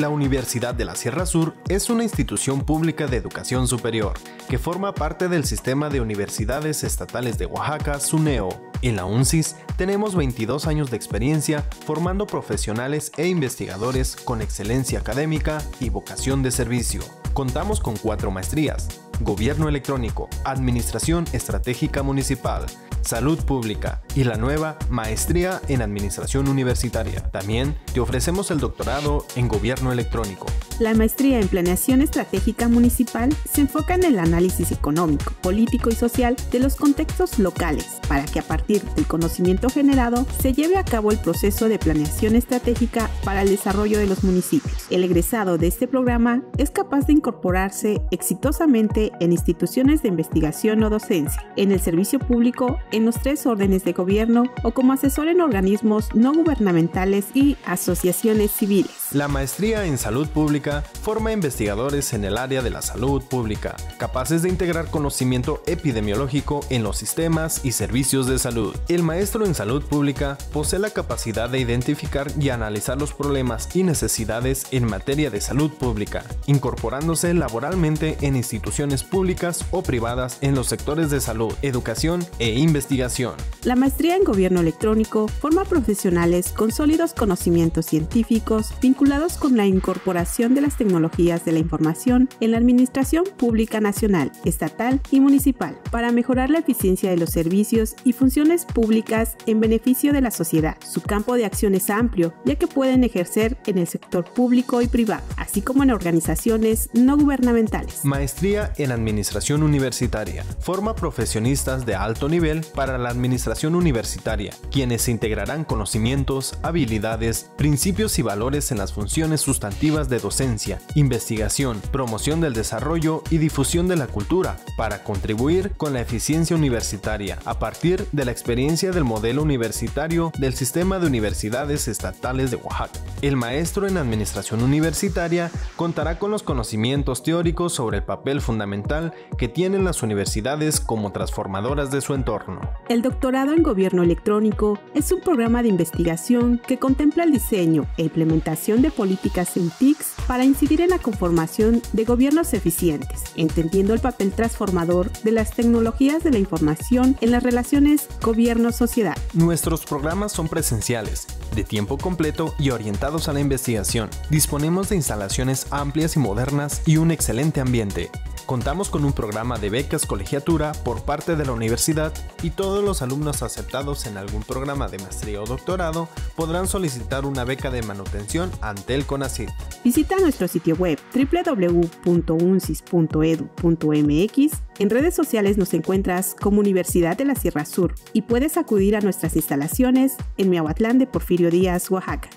La Universidad de la Sierra Sur es una institución pública de educación superior que forma parte del sistema de universidades estatales de Oaxaca, SUNEO. En la UNCIS tenemos 22 años de experiencia formando profesionales e investigadores con excelencia académica y vocación de servicio. Contamos con cuatro maestrías, Gobierno Electrónico, Administración Estratégica Municipal, Salud Pública, y la nueva Maestría en Administración Universitaria. También te ofrecemos el doctorado en Gobierno Electrónico. La maestría en Planeación Estratégica Municipal se enfoca en el análisis económico, político y social de los contextos locales, para que a partir del conocimiento generado se lleve a cabo el proceso de planeación estratégica para el desarrollo de los municipios. El egresado de este programa es capaz de incorporarse exitosamente en instituciones de investigación o docencia, en el servicio público, en los tres órdenes de gobierno o como asesor en organismos no gubernamentales y asociaciones civiles. La maestría en salud pública forma investigadores en el área de la salud pública, capaces de integrar conocimiento epidemiológico en los sistemas y servicios de salud. El maestro en salud pública posee la capacidad de identificar y analizar los problemas y necesidades en materia de salud pública, incorporándose laboralmente en instituciones públicas o privadas en los sectores de salud, educación e investigación. La maestría en gobierno electrónico, forma profesionales con sólidos conocimientos científicos vinculados con la incorporación de las tecnologías de la información en la administración pública nacional, estatal y municipal para mejorar la eficiencia de los servicios y funciones públicas en beneficio de la sociedad. Su campo de acción es amplio, ya que pueden ejercer en el sector público y privado, así como en organizaciones no gubernamentales. Maestría en Administración Universitaria. Forma profesionistas de alto nivel para la administración universitaria universitaria, quienes integrarán conocimientos, habilidades, principios y valores en las funciones sustantivas de docencia, investigación, promoción del desarrollo y difusión de la cultura, para contribuir con la eficiencia universitaria a partir de la experiencia del modelo universitario del sistema de universidades estatales de Oaxaca. El maestro en administración universitaria contará con los conocimientos teóricos sobre el papel fundamental que tienen las universidades como transformadoras de su entorno. El doctorado en Gobierno Electrónico es un programa de investigación que contempla el diseño e implementación de políticas en TICs para incidir en la conformación de gobiernos eficientes, entendiendo el papel transformador de las tecnologías de la información en las relaciones gobierno-sociedad. Nuestros programas son presenciales, de tiempo completo y orientados a la investigación. Disponemos de instalaciones amplias y modernas y un excelente ambiente. Contamos con un programa de becas colegiatura por parte de la universidad y todos los alumnos aceptados en algún programa de maestría o doctorado podrán solicitar una beca de manutención ante el CONACYT. Visita nuestro sitio web www.uncis.edu.mx. En redes sociales nos encuentras como Universidad de la Sierra Sur y puedes acudir a nuestras instalaciones en Miahuatlán de Porfirio Díaz, Oaxaca.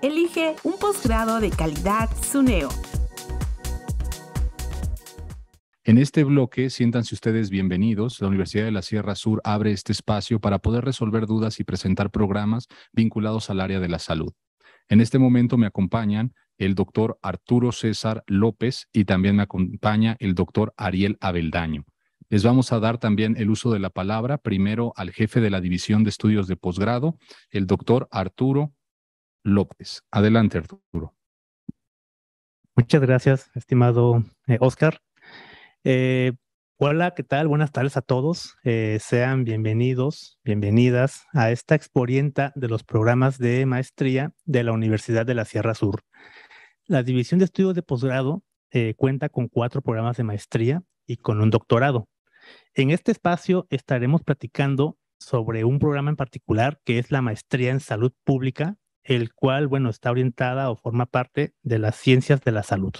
Elige un posgrado de calidad SUNEO. En este bloque, siéntanse ustedes bienvenidos. La Universidad de la Sierra Sur abre este espacio para poder resolver dudas y presentar programas vinculados al área de la salud. En este momento me acompañan el doctor Arturo César López y también me acompaña el doctor Ariel Abeldaño. Les vamos a dar también el uso de la palabra, primero al jefe de la División de Estudios de Posgrado, el doctor Arturo López. Adelante, Arturo. Muchas gracias, estimado eh, Oscar. Eh, hola, ¿qué tal? Buenas tardes a todos. Eh, sean bienvenidos, bienvenidas a esta exporienta de los programas de maestría de la Universidad de la Sierra Sur. La División de Estudios de Posgrado eh, cuenta con cuatro programas de maestría y con un doctorado. En este espacio estaremos platicando sobre un programa en particular que es la maestría en salud pública, el cual, bueno, está orientada o forma parte de las ciencias de la salud.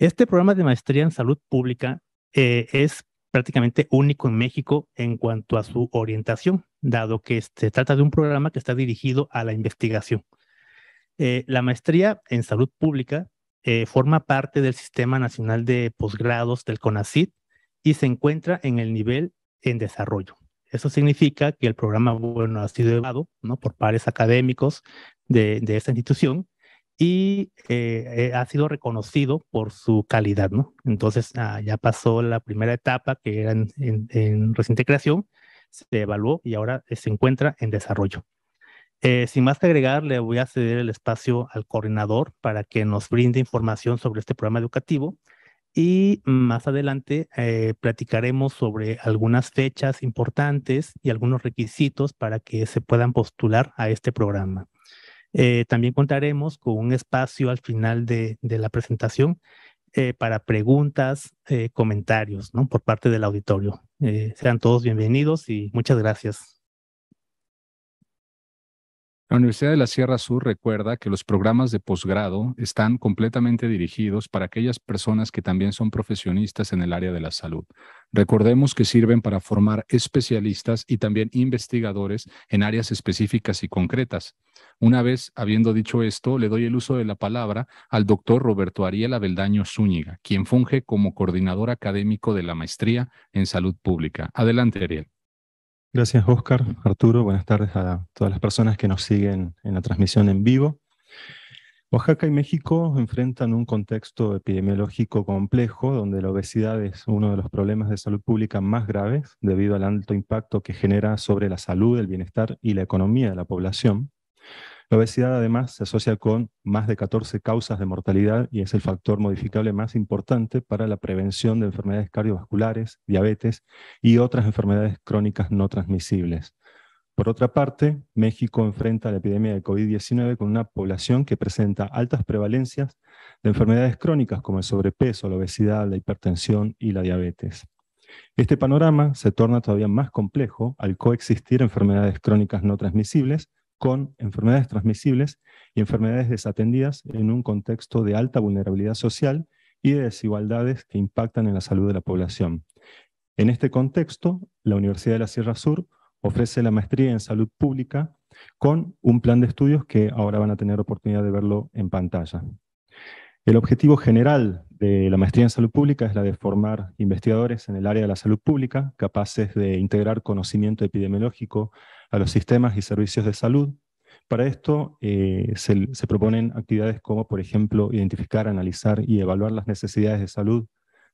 Este programa de maestría en salud pública eh, es prácticamente único en México en cuanto a su orientación, dado que este, se trata de un programa que está dirigido a la investigación. Eh, la maestría en salud pública eh, forma parte del Sistema Nacional de Posgrados del CONACYT y se encuentra en el nivel en desarrollo. Eso significa que el programa, bueno, ha sido llevado ¿no? por pares académicos de, de esta institución y eh, eh, ha sido reconocido por su calidad, ¿no? Entonces ah, ya pasó la primera etapa que era en, reciente creación, se evaluó y ahora se encuentra en desarrollo. Eh, sin más que agregar, le voy a ceder el espacio al coordinador para que nos brinde información sobre este programa educativo y más adelante platicaremos sobre algunas fechas importantes y algunos requisitos para que se puedan postular a este programa. Eh, también contaremos con un espacio al final de, la presentación eh, para preguntas, eh, comentarios ¿no? por parte del auditorio. sean todos bienvenidos y muchas gracias. La Universidad de la Sierra Sur recuerda que los programas de posgrado están completamente dirigidos para aquellas personas que también son profesionistas en el área de la salud. Recordemos que sirven para formar especialistas y también investigadores en áreas específicas y concretas. Una vez habiendo dicho esto, le doy el uso de la palabra al doctor Roberto Ariel Abeldaño Zúñiga, quien funge como coordinador académico de la maestría en salud pública. Adelante, Ariel. Gracias, Oscar. Arturo, buenas tardes a todas las personas que nos siguen en la transmisión en vivo. Oaxaca y México enfrentan un contexto epidemiológico complejo donde la obesidad es uno de los problemas de salud pública más graves debido al alto impacto que genera sobre la salud, el bienestar y la economía de la población. La obesidad además se asocia con más de 14 causas de mortalidad y es el factor modificable más importante para la prevención de enfermedades cardiovasculares, diabetes y otras enfermedades crónicas no transmisibles. Por otra parte, México enfrenta la epidemia de COVID-19 con una población que presenta altas prevalencias de enfermedades crónicas como el sobrepeso, la obesidad, la hipertensión y la diabetes. Este panorama se torna todavía más complejo al coexistir enfermedades crónicas no transmisibles con enfermedades transmisibles y enfermedades desatendidas en un contexto de alta vulnerabilidad social y de desigualdades que impactan en la salud de la población. En este contexto, la Universidad de la Sierra Sur ofrece la maestría en salud pública con un plan de estudios que ahora van a tener oportunidad de verlo en pantalla. El objetivo general de la maestría en salud pública es la de formar investigadores en el área de la salud pública, capaces de integrar conocimiento epidemiológico a los sistemas y servicios de salud. Para esto eh, se, se proponen actividades como, por ejemplo, identificar, analizar y evaluar las necesidades de salud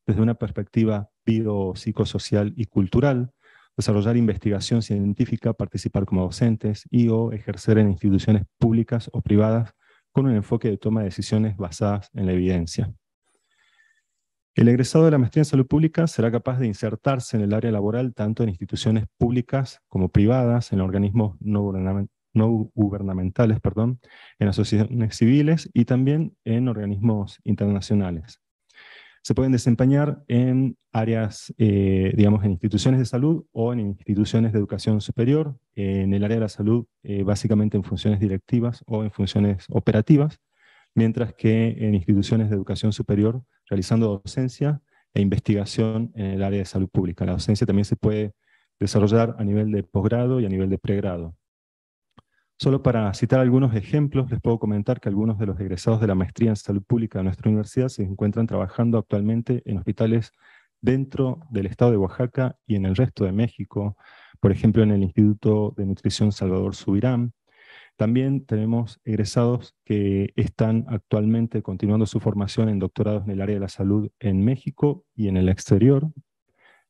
desde una perspectiva biopsicosocial y cultural, desarrollar investigación científica, participar como docentes y o ejercer en instituciones públicas o privadas con un enfoque de toma de decisiones basadas en la evidencia. El egresado de la maestría en salud pública será capaz de insertarse en el área laboral tanto en instituciones públicas como privadas, en organismos no, gubernamentales, perdón, en asociaciones civiles y también en organismos internacionales se pueden desempeñar en áreas, eh, digamos, en instituciones de salud o en instituciones de educación superior, en el área de la salud eh, básicamente en funciones directivas o en funciones operativas, mientras que en instituciones de educación superior realizando docencia e investigación en el área de salud pública. La docencia también se puede desarrollar a nivel de posgrado y a nivel de pregrado. Solo para citar algunos ejemplos, les puedo comentar que algunos de los egresados de la maestría en salud pública de nuestra universidad se encuentran trabajando actualmente en hospitales dentro del estado de Oaxaca y en el resto de México, por ejemplo, en el Instituto de Nutrición Salvador Subirán. También tenemos egresados que están actualmente continuando su formación en doctorados en el área de la salud en México y en el exterior.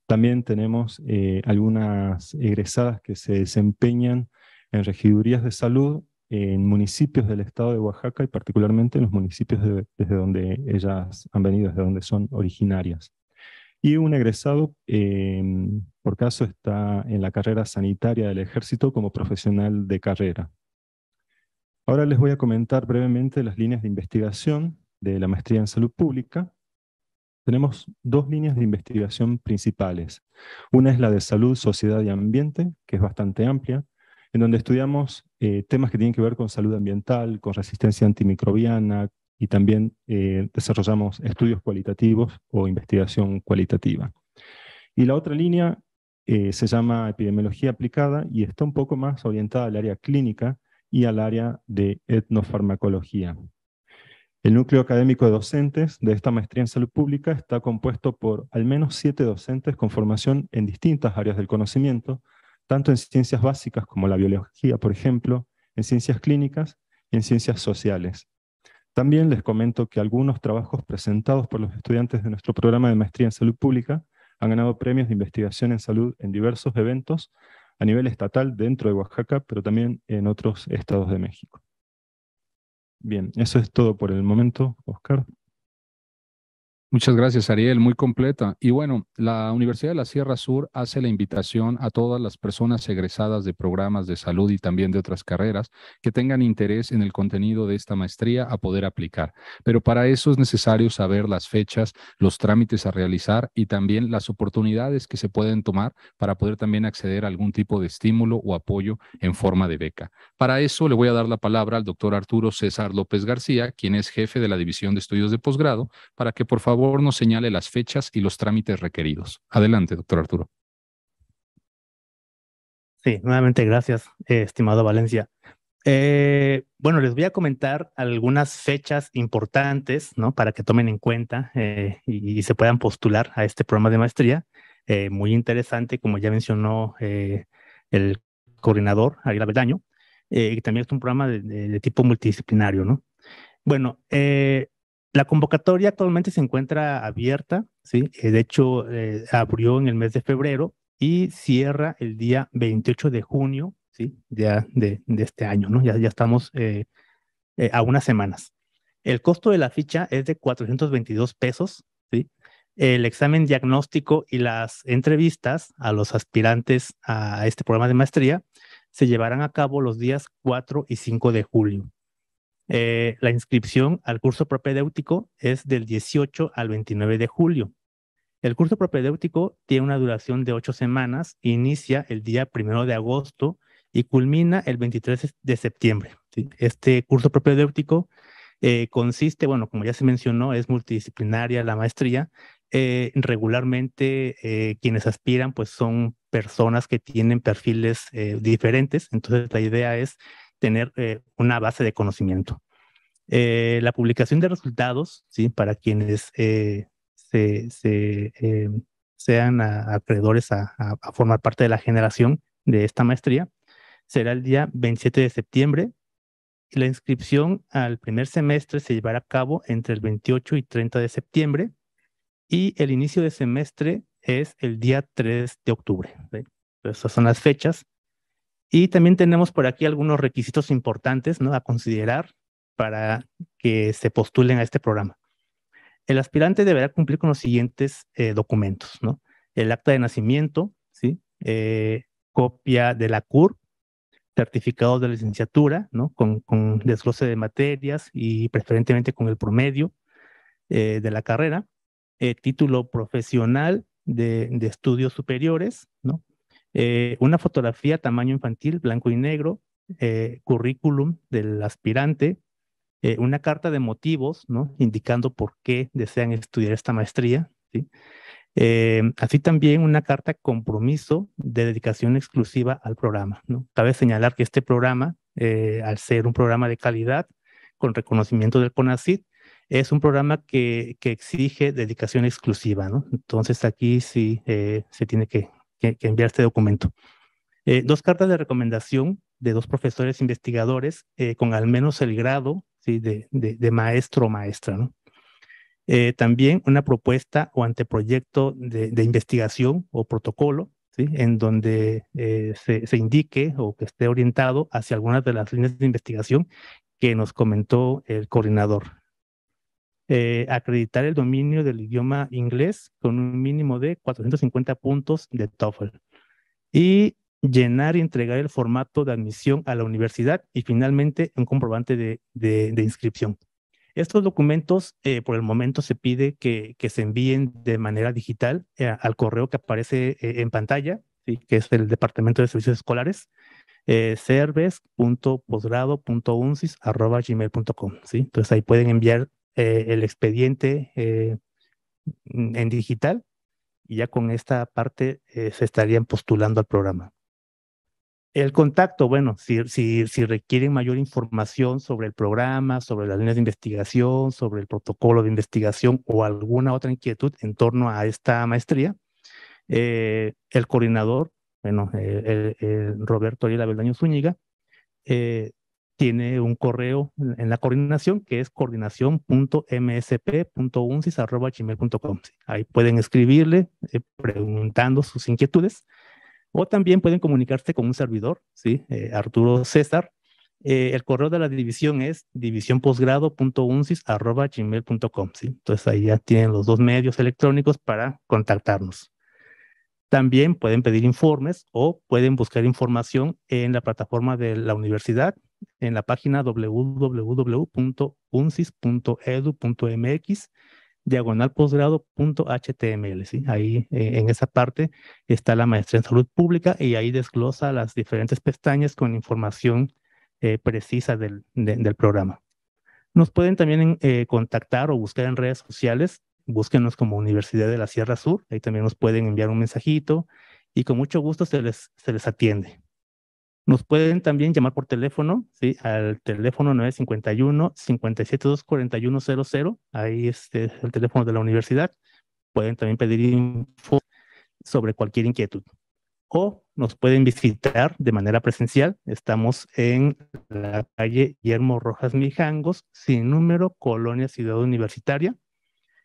También tenemos eh, algunas egresadas que se desempeñan en regidurías de salud en municipios del estado de Oaxaca y particularmente en los municipios desde donde ellas han venido, desde donde son originarias. Y un egresado, em, por caso, está en la carrera sanitaria del ejército como profesional de carrera. Ahora les voy a comentar brevemente las líneas de investigación de la maestría en salud pública. Tenemos dos líneas de investigación principales. Una es la de salud, sociedad y ambiente, que es bastante amplia, en donde estudiamos eh, temas que tienen que ver con salud ambiental, con resistencia antimicrobiana, y también eh, desarrollamos estudios cualitativos o investigación cualitativa. Y la otra línea eh, se llama epidemiología aplicada y está un poco más orientada al área clínica y al área de etnofarmacología. El núcleo académico de docentes de esta maestría en salud pública está compuesto por al menos siete docentes con formación en distintas áreas del conocimiento, tanto en ciencias básicas como la biología, por ejemplo, en ciencias clínicas y en ciencias sociales, también les comento que algunos trabajos presentados por los estudiantes de nuestro programa de maestría en salud pública han ganado premios de investigación en salud en diversos eventos a nivel estatal dentro de Oaxaca, pero también en otros estados de México. Bien, eso es todo por el momento, Oscar. Muchas gracias, Ariel. Muy completa. Y bueno, la Universidad de la Sierra Sur hace la invitación a todas las personas egresadas de programas de salud y también de otras carreras que tengan interés en el contenido de esta maestría a poder aplicar. Pero para eso es necesario saber las fechas, los trámites a realizar y también las oportunidades que se pueden tomar para poder también acceder a algún tipo de estímulo o apoyo en forma de beca. Para eso le voy a dar la palabra al doctor Arturo César López García, quien es jefe de la División de Estudios de Posgrado, para que por favor nos señale las fechas y los trámites requeridos. Adelante, doctor Arturo. Sí, nuevamente gracias, eh, estimado Valencia. Eh, bueno, les voy a comentar algunas fechas importantes, ¿no? Para que tomen en cuenta eh, y, se puedan postular a este programa de maestría. muy interesante, como ya mencionó el coordinador, Ariel eh, y también es un programa de, tipo multidisciplinario, ¿no? Bueno, eh, la convocatoria actualmente se encuentra abierta, ¿sí? Eh, de hecho, eh, abrió en el mes de febrero y cierra el día 28 de junio ¿sí? ya de, este año, ¿no? ya, ya estamos eh, a unas semanas. El costo de la ficha es de 422 pesos. ¿sí? El examen diagnóstico y las entrevistas a los aspirantes a este programa de maestría se llevarán a cabo los días 4 y 5 de julio. Eh, la inscripción al curso propedéutico es del 18 al 29 de julio. El curso propedéutico tiene una duración de ocho semanas, inicia el día primero de agosto y culmina el 23 de septiembre. Este curso propedéutico eh, consiste, bueno, como ya se mencionó, es multidisciplinaria la maestría. Eh, regularmente quienes aspiran pues son personas que tienen perfiles diferentes, entonces la idea es tener eh, una base de conocimiento. Eh, la publicación de resultados, ¿sí? para quienes eh, se, sean acreedores a, formar parte de la generación de esta maestría, será el día 27 de septiembre. La inscripción al primer semestre se llevará a cabo entre el 28 y 30 de septiembre y el inicio de semestre es el día 3 de octubre. estas Esas son las fechas y también tenemos por aquí algunos requisitos importantes ¿no? a considerar para que se postulen a este programa. El aspirante deberá cumplir con los siguientes eh, documentos, ¿no? El acta de nacimiento, ¿sí? Eh, copia de la CUR, certificado de licenciatura, ¿no? Con, desglose de materias y preferentemente con el promedio eh, de la carrera, título profesional de, de estudios superiores, ¿no? Eh, una fotografía tamaño infantil, blanco y negro, eh, currículum del aspirante, eh, una carta de motivos, ¿no? Indicando por qué desean estudiar esta maestría, ¿sí? así también una carta compromiso de dedicación exclusiva al programa. ¿no? Cabe señalar que este programa, al ser un programa de calidad con reconocimiento del CONACYT, es un programa que, que exige dedicación exclusiva. ¿no? Entonces aquí sí se tiene que que, enviar este documento. Eh, dos cartas de recomendación de dos profesores investigadores eh, con al menos el grado ¿sí? de, maestro o maestra. Eh, también una propuesta o anteproyecto de, investigación o protocolo en donde se, se, indique o que esté orientado hacia algunas de las líneas de investigación que nos comentó el coordinador. Eh, acreditar el dominio del idioma inglés con un mínimo de 450 puntos de TOEFL y llenar y entregar el formato de admisión a la universidad y finalmente un comprobante de, inscripción. Estos documentos eh, por el momento se pide que, que se envíen de manera digital eh, al correo que aparece en pantalla, ¿sí? que es el Departamento de Servicios Escolares, eh, serves.posgrado.uncis.gmail.com. ¿sí? Entonces ahí pueden enviar eh, el expediente eh, en digital y ya con esta parte eh, se estarían postulando al programa. El contacto, bueno, si, si, requieren mayor información sobre el programa, sobre las líneas de investigación, sobre el protocolo de investigación o alguna otra inquietud en torno a esta maestría, el coordinador, bueno, el, Roberto Ariel Abeldaño Zúñiga, tiene un correo en la coordinación que es coordinación.msp.uncis.gmail.com. Ahí pueden escribirle eh, preguntando sus inquietudes o también pueden comunicarse con un servidor, ¿sí? Eh, Arturo César. Eh, el correo de la división es divisionposgrado.uncis.gmail.com. ¿sí? Entonces ahí ya tienen los dos medios electrónicos para contactarnos. También pueden pedir informes o pueden buscar información en la plataforma de la universidad en la página www.uncis.edu.mx diagonal posgrado.html. Ahí eh, en esa parte está la maestría en salud pública y ahí desglosa las diferentes pestañas con información eh, precisa del, programa. Nos pueden también eh, contactar o buscar en redes sociales. Búsquenos como Universidad de la Sierra Sur. Ahí también nos pueden enviar un mensajito y con mucho gusto se les, se les atiende. Nos pueden también llamar por teléfono, ¿sí? Al teléfono 951-572-4100. Ahí este, es el teléfono de la universidad. Pueden también pedir info sobre cualquier inquietud. O nos pueden visitar de manera presencial. Estamos en la calle Guillermo Rojas Mijangos, sin número, Colonia Ciudad Universitaria,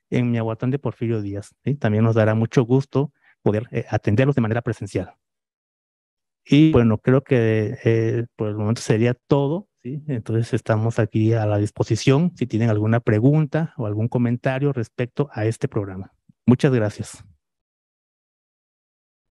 en Miahuatán de Porfirio Díaz. También nos dará mucho gusto poder eh, atenderlos de manera presencial. Y bueno, creo que eh, por el momento sería todo. Entonces estamos aquí a la disposición si tienen alguna pregunta o algún comentario respecto a este programa. Muchas gracias.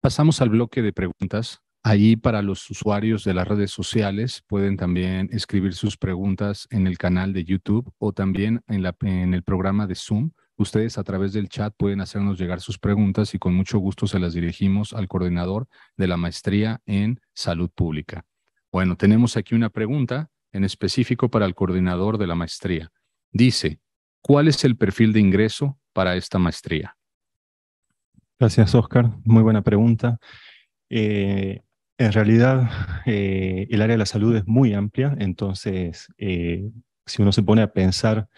Pasamos al bloque de preguntas. Allí para los usuarios de las redes sociales pueden también escribir sus preguntas en el canal de YouTube o también en el programa de Zoom Ustedes a través del chat pueden hacernos llegar sus preguntas y con mucho gusto se las dirigimos al coordinador de la maestría en salud pública. Bueno, tenemos aquí una pregunta en específico para el coordinador de la maestría. Dice, ¿cuál es el perfil de ingreso para esta maestría? Gracias, Oscar. Muy buena pregunta. Eh, en realidad, eh, el área de la salud es muy amplia, entonces, eh, si uno se pone a pensar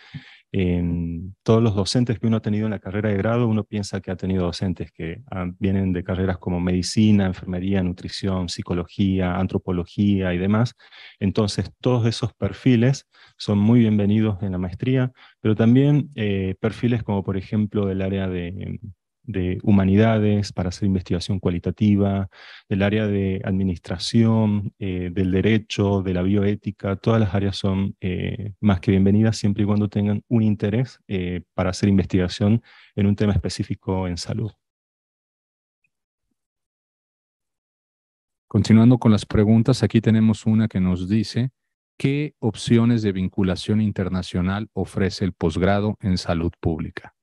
en todos los docentes que uno ha tenido en la carrera de grado, uno piensa que ha tenido docentes que ah, vienen de carreras como medicina, enfermería, nutrición, psicología, antropología y demás. Entonces, todos esos perfiles son muy bienvenidos en la maestría, pero también eh, perfiles como, por ejemplo, el área de de humanidades para hacer investigación cualitativa, del área de administración, eh, del derecho, de la bioética, todas las áreas son eh, más que bienvenidas siempre y cuando tengan un interés eh, para hacer investigación en un tema específico en salud. Continuando con las preguntas, aquí tenemos una que nos dice, ¿qué opciones de vinculación internacional ofrece el posgrado en salud pública?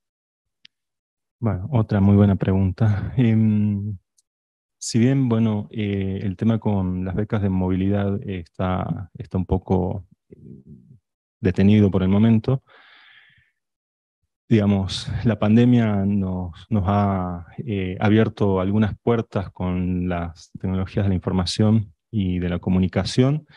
Bueno, otra muy buena pregunta. Em, si bien, bueno, eh, el tema con las becas de movilidad está, está un poco eh, detenido por el momento, digamos, la pandemia nos, ha eh, abierto algunas puertas con las tecnologías de la información y de la comunicación,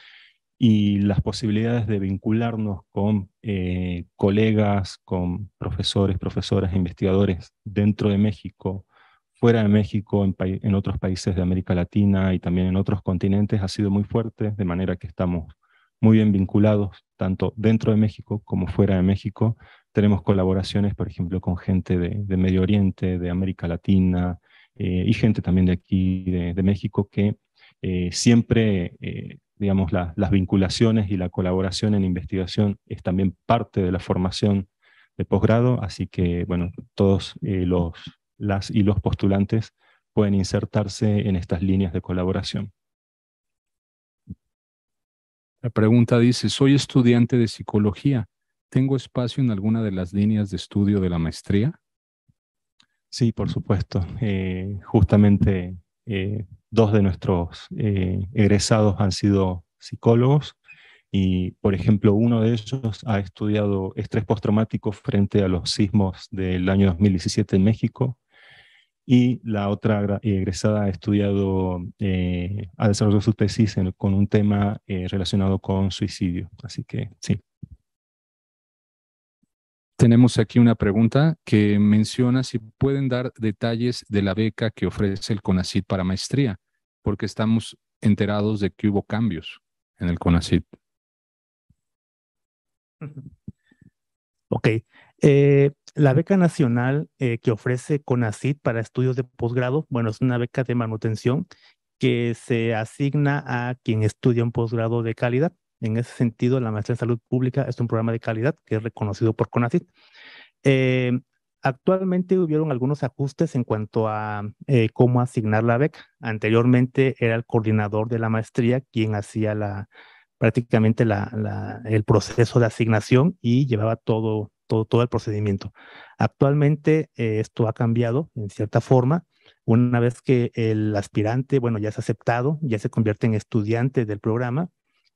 y las posibilidades de vincularnos con eh, colegas, con profesores, profesoras, e investigadores dentro de México, fuera de México, en, otros países de América Latina y también en otros continentes ha sido muy fuerte, de manera que estamos muy bien vinculados, tanto dentro de México como fuera de México. Tenemos colaboraciones, por ejemplo, con gente de, Medio Oriente, de América Latina eh, y gente también de aquí, de, México, que eh, siempre digamos, las vinculaciones y la colaboración en investigación es también parte de la formación de posgrado, así que, bueno, todos eh, los, las y los postulantes pueden insertarse en estas líneas de colaboración. La pregunta dice, soy estudiante de psicología, ¿tengo espacio en alguna de las líneas de estudio de la maestría? Sí, por supuesto. Eh, justamente eh, dos de nuestros eh, egresados han sido psicólogos y, por ejemplo, uno de ellos ha estudiado estrés postraumático frente a los sismos del año 2017 en México y la otra eh, egresada ha estudiado, eh, ha desarrollado su tesis con un tema relacionado con suicidio. Así que sí. Tenemos aquí una pregunta que menciona si pueden dar detalles de la beca que ofrece el CONACID para maestría porque estamos enterados de que hubo cambios en el CONACIT. Ok. Eh, la beca nacional eh, que ofrece CONACIT para estudios de posgrado, bueno, es una beca de manutención que se asigna a quien estudia un posgrado de calidad. En ese sentido, la maestría en salud pública es un programa de calidad que es reconocido por CONACIT. Eh, Actualmente hubieron algunos ajustes en cuanto a eh, cómo asignar la beca. Anteriormente era el coordinador de la maestría quien hacía prácticamente el proceso de asignación y llevaba todo, todo, el procedimiento. Actualmente eh, esto ha cambiado en cierta forma. Una vez que el aspirante, bueno, ya es aceptado, ya se convierte en estudiante del programa,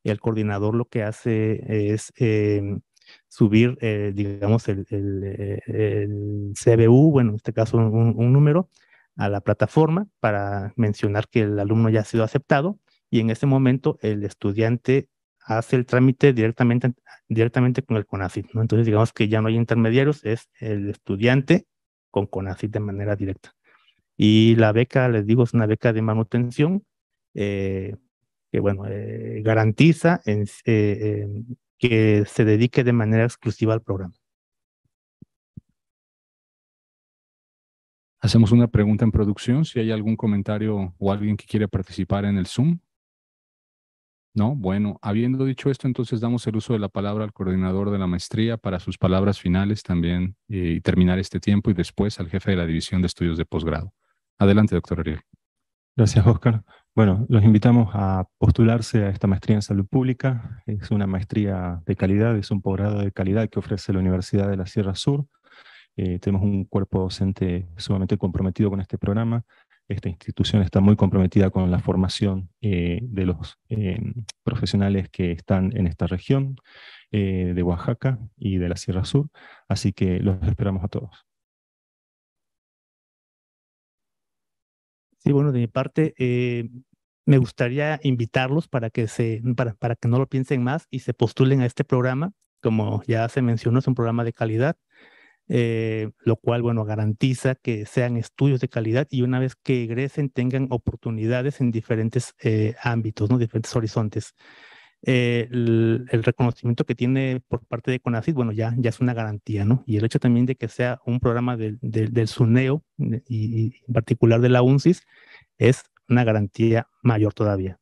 el coordinador lo que hace es em, subir, eh, digamos, el, el, eh, CBU, bueno, en este caso un, número, a la plataforma para mencionar que el alumno ya ha sido aceptado y en ese momento el estudiante hace el trámite directamente, directamente con el CONACYT, ¿no? Entonces, digamos que ya no hay intermediarios, es el estudiante con CONACYT de manera directa. Y la beca, les digo, es una beca de manutención eh, que, bueno, garantiza en, que se dedique de manera exclusiva al programa. Hacemos una pregunta en producción, si hay algún comentario o alguien que quiere participar en el Zoom. No, bueno, habiendo dicho esto, entonces damos el uso de la palabra al coordinador de la maestría para sus palabras finales también eh, y terminar este tiempo y después al jefe de la División de Estudios de Posgrado. Adelante, doctor Ariel. Gracias, Oscar. Bueno, los invitamos a postularse a esta maestría en salud pública. Es una maestría de calidad, es un posgrado de calidad que ofrece la Universidad de la Sierra Sur. Eh, tenemos un cuerpo docente sumamente comprometido con este programa. Esta institución está muy comprometida con la formación eh, de los em, profesionales que están en esta región eh, de Oaxaca y de la Sierra Sur. Así que los esperamos a todos. Sí, bueno, de mi parte, me gustaría invitarlos para que, se, para, para que no lo piensen más y se postulen a este programa. Como ya se mencionó, es un programa de calidad. Eh, lo cual, bueno, garantiza que sean estudios de calidad y una vez que egresen tengan oportunidades en diferentes eh, ámbitos, ¿no? Diferentes horizontes. Eh, el, reconocimiento que tiene por parte de CONACYT, bueno, ya, ya es una garantía, ¿no? Y el hecho también de que sea un programa del, del, SUNEO y, y, en particular de la UNCIS es una garantía mayor todavía.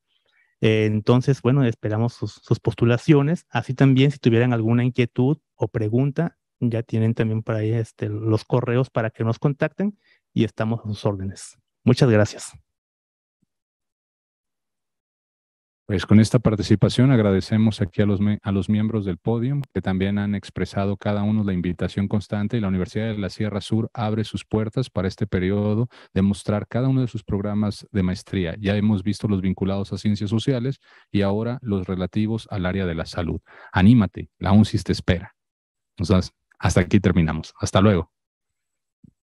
Eh, entonces, bueno, esperamos sus, sus, postulaciones. Así también, si tuvieran alguna inquietud o pregunta, ya tienen también para ahí este, los correos para que nos contacten y estamos a sus órdenes. Muchas gracias. Pues con esta participación agradecemos aquí a los, a los miembros del podio que también han expresado cada uno la invitación constante y la Universidad de la Sierra Sur abre sus puertas para este periodo de mostrar cada uno de sus programas de maestría. Ya hemos visto los vinculados a ciencias sociales y ahora los relativos al área de la salud. Anímate, la UNCIS te espera. hasta aquí terminamos. Hasta luego.